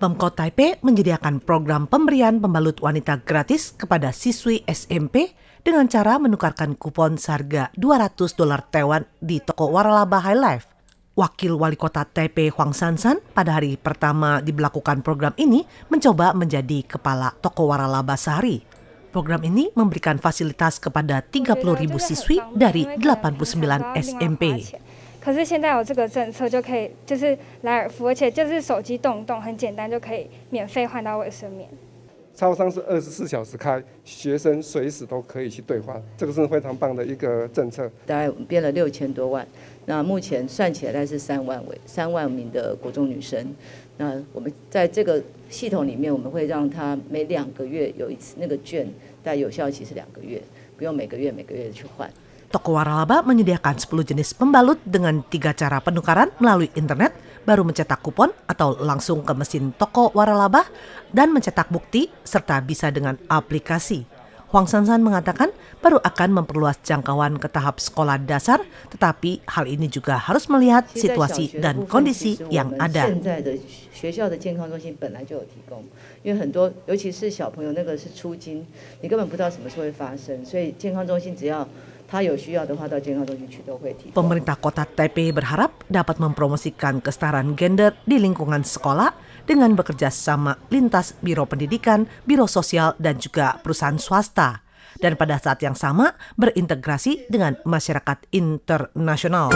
Pemkot Taipei menyediakan program pemberian pembalut wanita gratis kepada siswi SMP dengan cara menukarkan kupon seharga 200 dolar Taiwan di toko Waralaba High Life. Wakil Wali Kota Taipei Huang San pada hari pertama diberlakukan program ini mencoba menjadi kepala toko Waralaba sehari. Program ini memberikan fasilitas kepada ribu siswi dari 89 SMP. 可是现在有这个政策，就可以就是来尔福，而且就是手机动动，很简单就可以免费换到卫生棉。超商是二十四小时开，学生随时都可以去兑换，这个是非常棒的一个政策。大概我们编了六千多万，那目前算起来是三万位三万名的国中女生。那我们在这个系统里面，我们会让他每两个月有一次那个券，但有效期是两个月，不用每个月每个月去换。Toko Waralaba menyediakan 10 jenis pembalut dengan tiga cara penukaran melalui internet, baru mencetak kupon atau langsung ke mesin toko Waralaba dan mencetak bukti serta bisa dengan aplikasi. Huang Sansan mengatakan baru akan memperluas jangkauan ke tahap sekolah dasar, tetapi hal ini juga harus melihat situasi dan kondisi yang ada. Pemerintah kota Taipei berharap dapat mempromosikan kesetaraan gender di lingkungan sekolah dengan bekerja sama lintas Biro Pendidikan, Biro Sosial, dan juga perusahaan swasta. Dan pada saat yang sama berintegrasi dengan masyarakat internasional.